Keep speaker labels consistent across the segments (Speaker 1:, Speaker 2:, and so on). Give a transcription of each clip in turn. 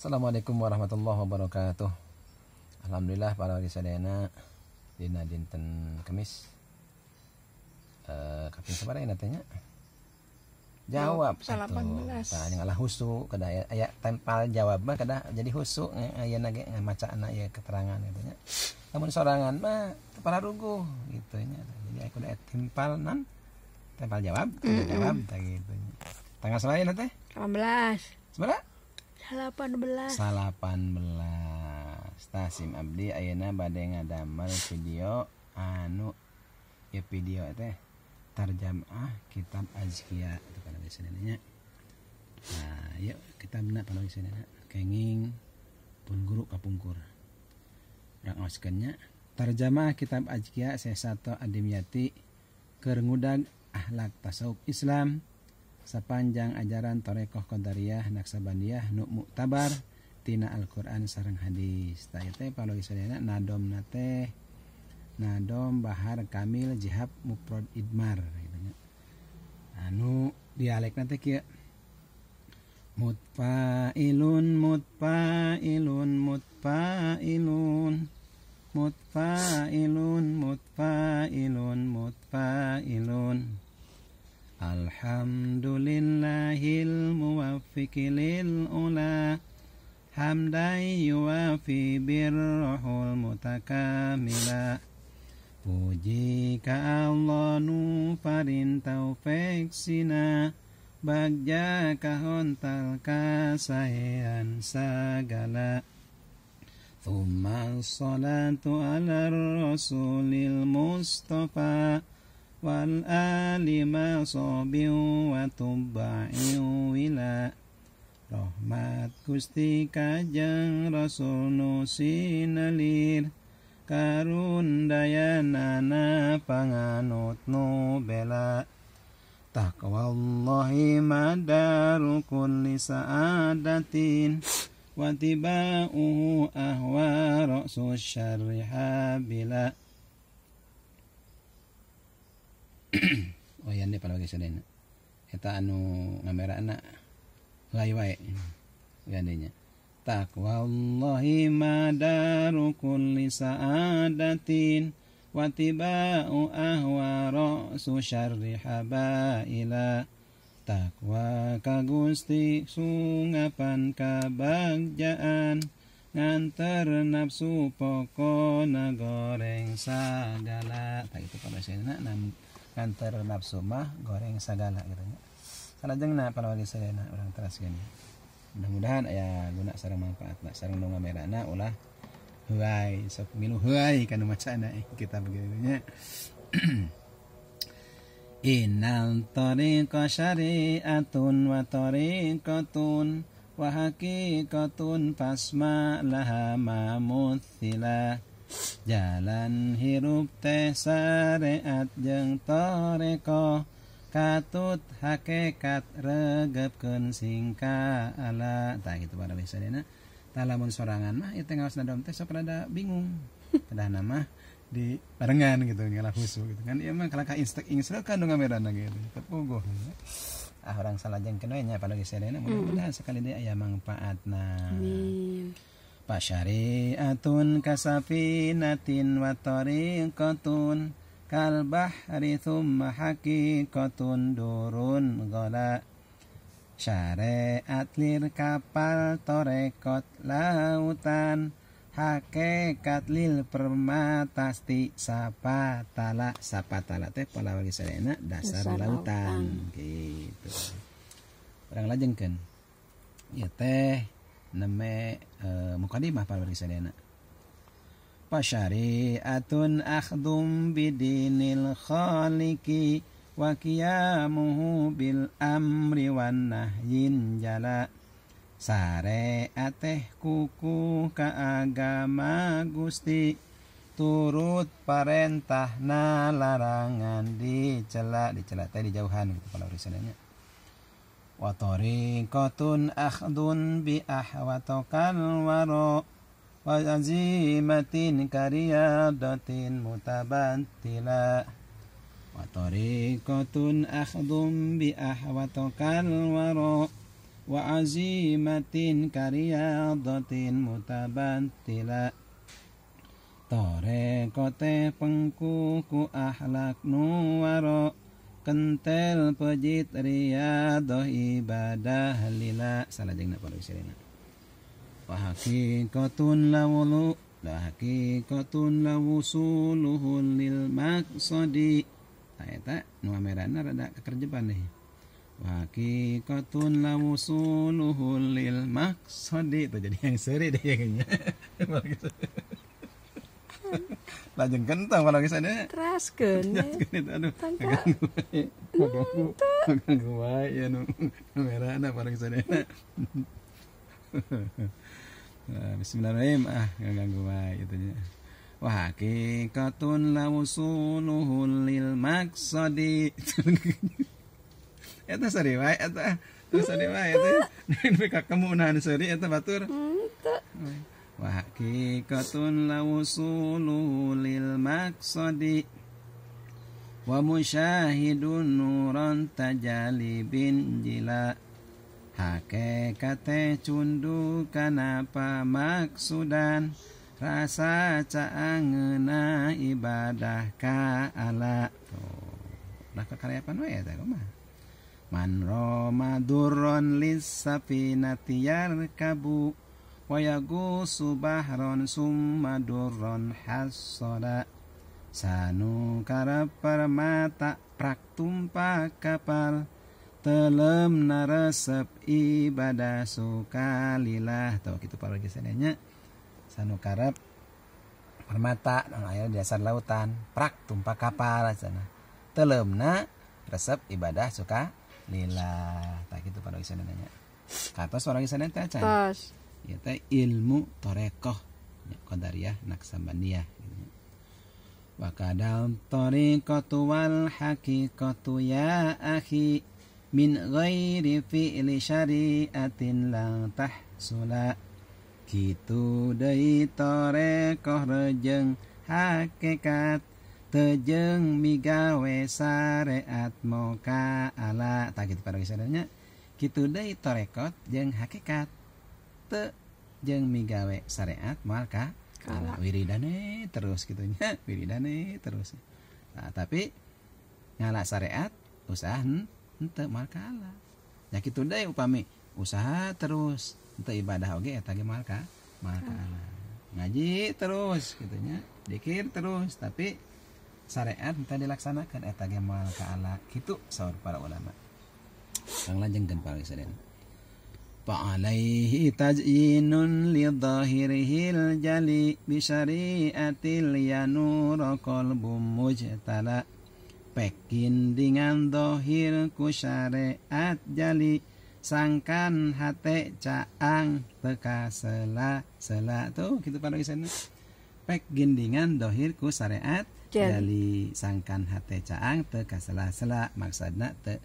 Speaker 1: Assalamualaikum warahmatullahi wabarakatuh Alhamdulillah para wali Dina dinten kemis eh, Kapin sabara nah, ini tanya Jawab Tanya ngalah husu kada ya, ya, tempal jawab mah kada jadi husu eh, Ya nage eh, maca anak ya keterangan gitu nya Namun sorangan mah kepala rugu gitu nya. Jadi aku lihat timpal nan tempal jawab, mm -hmm. jawab gitu. Tanggal selain nanti? 18. 18 18 Tasim Abdi Ayeuna bade ngadamel video anu ya video teh terjemah kitab Azkia itu kan bisa nanya nah yuk kita benar kalau bisa nanya kenging pun guru kapungkur orang oskennya Terjemah kitab Azkia sesato adimyati kerengudan ahlak tasawuf Islam sepanjang ajaran Torekoh Qadariyah Naksabandiyah Nu Muktabar Tina Al-Quran sarang hadis Tayate palogi sadayana nadom nate Nadom bahar kamil jihab muprod idmar gitu Anu dialek nate kia Mutfailun mutfailun mutfailun Mutfailun mutfailun mutfailun mutfailun Alhamdulillahil muwaffiqil ula hamdan yuwafi birrul mutakamila puji ka Allah nu parin taufik sina bagja ka hontal ka sahean sagala tumma salatu ala rasulil mustofa والآل ما صاب وتبع ولا Rahmat Gusti Kajang Rasul Nusinalir Karun dayanana panganut nu bela Taqwallahi madaru kulli sa'adatin Watiba'uhu ahwa ra'su syarihabila bila' oh yan di palagi sa din eta anu ngamerana lay laywai yan dinya taqwallahi madaru kulli sa'adatin wa tiba'u ahwa ra'su syarri habaila takwa kagustik sungapan kabagjaan nganter nafsu pokona goreng sagala tak itu pada saya nak antara nafsu mah goreng segala gitu nya salajeng saya nak orang teras gini. mudah-mudahan ya guna sareng manfaat na sareng merah ngamerana ulah heuai sok milu heuai kana macana eh, kita kieu nya Innal tariqa syari'atun wa tariqatun wa haqiqatun fasma laha ma muthilah jalan hirup teh syariat jeng toreko katut hakekat regepkeun singka ala tah gitu pada bisa dena talamun sorangan mah itu ngawas nadom teh sok rada bingung pada nama di barengan gitu ngalah husu gitu kan ieu iya mah kalaka instek instek kan dong merana gitu tepuguh ah orang salah jeng kenanya pada geus mudah-mudahan sekali dia aya manfaatna amin Fasyari'atun kasafinatin wa tariqatun kal bahri thumma haqiqatun durun gola syariat lir kapal torekot lautan hakikat lil permata sti sapatala sapatala teh pola bagi enak dasar, dasar lautan. lautan gitu orang lajengkan ya teh neme uh, eh, mukadimah parwari sadena atun akhdum bidinil khaliki wa qiyamuhu bil amri wan nahyin jala sare ateh kuku ka agama Gusti turut perintah na larangan dicela dicela teh dijauhan gitu kalau risalahnya Watori kotun akhdun bi ahwatokal waro wa azimatin kariyadatin mutabatila Watori kotun akhdun bi ahwatokal waro wa azimatin kariyadatin mutabatila Tore kote pengkuku kentel pejit riyadoh ibadah lila salah jeng nak pada sirina wa hakikatun lawulu la hakikatun lawusuluhu lil maksadi nah eta nu merana rada kekerjeban nih. wa hakikatun lawusuluhu lil maksadi itu jadi yang seri deh kayaknya lajeng kentang kalau kisahnya teraskan aduh ngeganggu ngeganggu ngeganggu wae ya nu merah nah kalau kisahnya Bismillahirrahmanirrahim ah ngeganggu wae gitu ya wa hakikatun la wusuluhu lil maqsadi eta sari itu eta sari itu eta nek kamu unahan sorry itu batur وحقيقة الوصول للمقصد ومشاهد نورا تجالي بنجلا Hakikate cundu kenapa maksudan Rasa caangena ibadah ka'ala Tuh, karya kekaryapan we ya rumah? Man roma durron lis kabu ويقوس بحرا ثم درا حصدا sanukara permata prak tumpah kapal telem naresep ibadah sukalilah tau gitu para sanu Sanukara permata nang air dasar lautan prak tumpah kapal sana telemna resep ibadah suka lila gitu para gesenanya kata suara gesenanya tajam yaitu ilmu torekoh ya, qadariyah naksabaniyah gitu. wa kadal torekotu wal hakikotu ya akhi min ghairi atin lang tah tahsula kitu dari torekoh rejeng hakikat tejeng migawe syariat moka ala tak gitu pada kisahnya kitu dari torekot jeng hakikat te jeng migawe syariat maka kalah wiridane terus gitunya wiridane terus nah, tapi ngalah syariat usaha ente mal kalah ya gitu deh upami usaha terus ente ibadah oke okay, eta ge mal kalah ngaji terus gitunya dikir terus tapi syariat kita dilaksanakan ya tagih mal kalah gitu sahur para ulama Kang lanjengkeun Pak Presiden. فعليه تزيين لظاهره الجلي بشريعة ينور قلب مجتلى Pekin dengan dohirku syariat jali Sangkan hati caang teka sela sela Tuh gitu pada kisahnya Pek gindingan dohirku syariat jali Sangkan hati caang teka sela sela Maksudnya te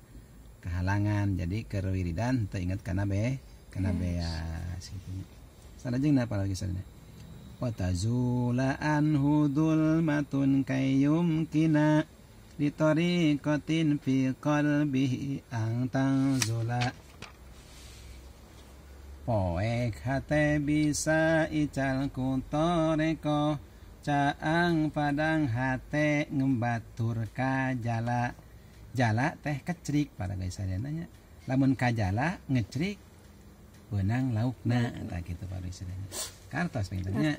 Speaker 1: kehalangan jadi kerwiridan teringat karena be karena beas gitu. Sana jeng apa lagi sana? Watazula hudul matun kayum kina ditori kotin fi qalbihi ang tangzula Poek hate bisa ical kutoreko Caang padang hate ngembatur kajala jala teh kecerik, pada guys saya nanya lamun kajala ngecerik, benang laukna tak gitu para guys kartos wali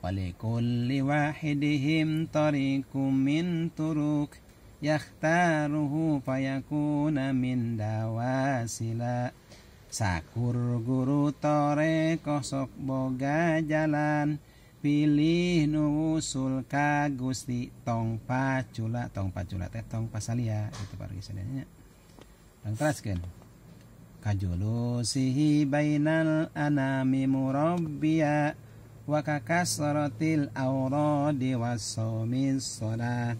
Speaker 1: walikulli wahidihim tarikum min turuk yakhtaruhu fayakuna min dawasila sakur guru tore kosok boga jalan pilih nusul ka Gusti tong pacula tong pacula teh tong pasalia itu baru isinya dan teraskan kajulusihi bainal anami murabbiya wa kakasratil auro wasomin sholat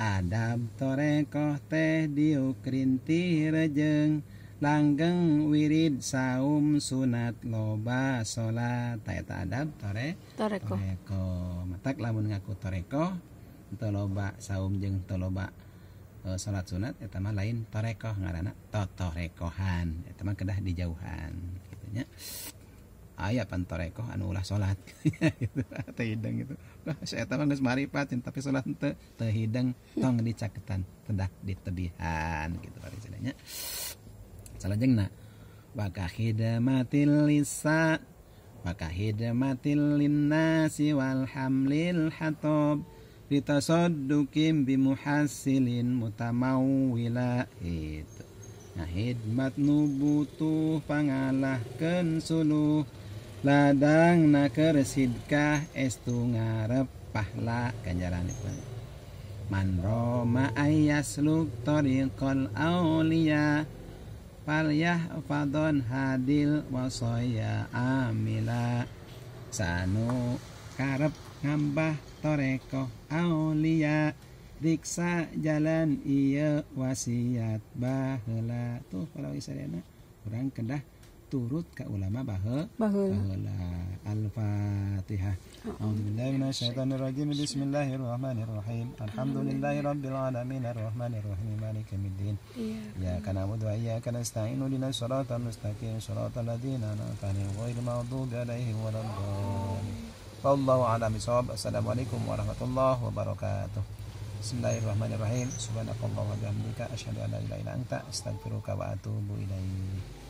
Speaker 1: adab torekoh teh diukrinti rejeng langgeng wirid saum sunat loba sholat taeta adab tore toreko, toreko. matak lamun ngaku toreko teu loba saum jeng teu loba e, salat sunat eta mah lain toreko ngaranna totorekohan eta mah kedah dijauhan kitu nya aya pan torekoh anu ulah salat gitu teu hideung gitu lah eta mah geus maripat tapi salat teu teu hideung tong dicaketan kedah ditebihan gitu bari cenah salajengna wa ka khidmatil lisa wa ka khidmatil linnasi wal hamlil hatab litasadduqim bimuhassilin mutamawwila itu nah hikmat butuh pangalahkeun suluh ladang na sidkah estu ngarep pahla ganjaran man roma ayasluk tariqal awliya falyahfadhon hadil wasaya amila sanu karep ngambah toreko aulia riksa jalan iya wasiat bahela tuh kalau isarena kurang kendah turut ke ulama bahel bahela al-fatihah أعوذ بالله من الشيطان الرجيم بسم الله الرحمن الرحيم الحمد لله رب العالمين الرحمن الرحيم مالك يوم الدين إياك نعبد وإياك نستعين اهدنا الصراط المستقيم صراط الذين أنعمت عليهم غير المغضوب عليهم ولا الضالين فالله على بصواب السلام عليكم ورحمة الله وبركاته بسم الله الرحمن الرحيم سبحانك اللهم وبحمدك أشهد أن لا إله إلا أنت أستغفرك وأتوب إليك